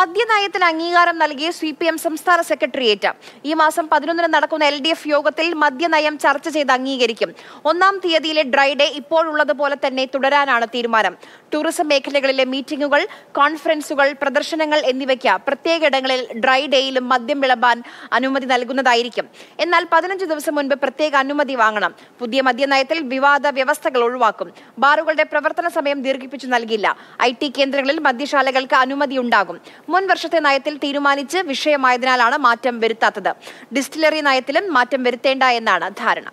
മദ്യനയത്തിന് അംഗീകാരം നൽകിയ C P M സംസ്ഥാന സെക്രട്ടേറിയറ്റ് ഈ മാസം പതിനൊന്നിന് നടക്കുന്ന എൽ ഡി എഫ് യോഗത്തിൽ മദ്യനയം ചർച്ച ചെയ്ത് അംഗീകരിക്കും ഒന്നാം തീയതിയിലെ ഡ്രൈഡേ ഇപ്പോഴുള്ളതുപോലെ തന്നെ തുടരാനാണ് തീരുമാനം ടൂറിസം മേഖലകളിലെ മീറ്റിംഗുകൾ കോൺഫറൻസുകൾ പ്രദർശനങ്ങൾ എന്നിവയ്ക്ക് പ്രത്യേക ഇടങ്ങളിൽ ഡ്രൈ ഡേയിലും മദ്യം വിളമ്പാൻ അനുമതി നൽകുന്നതായിരിക്കും എന്നാൽ പതിനഞ്ച് ദിവസം മുൻപ് പ്രത്യേക അനുമതി വാങ്ങണം പുതിയ മദ്യനയത്തിൽ വിവാദ വ്യവസ്ഥകൾ ഒഴിവാക്കും ബാറുകളുടെ പ്രവർത്തന സമയം ദീർഘിപ്പിച്ചു നൽകില്ല ഐ ടി കേന്ദ്രങ്ങളിൽ മദ്യശാലകൾക്ക് അനുമതി ഉണ്ടാകും മുൻ വർഷത്തെ നയത്തിൽ തീരുമാനിച്ച് വിഷയമായതിനാലാണ് മാറ്റം വരുത്താത്തത് ഡിസ്റ്റിലറി നയത്തിലും മാറ്റം വരുത്തേണ്ട എന്നാണ് ധാരണ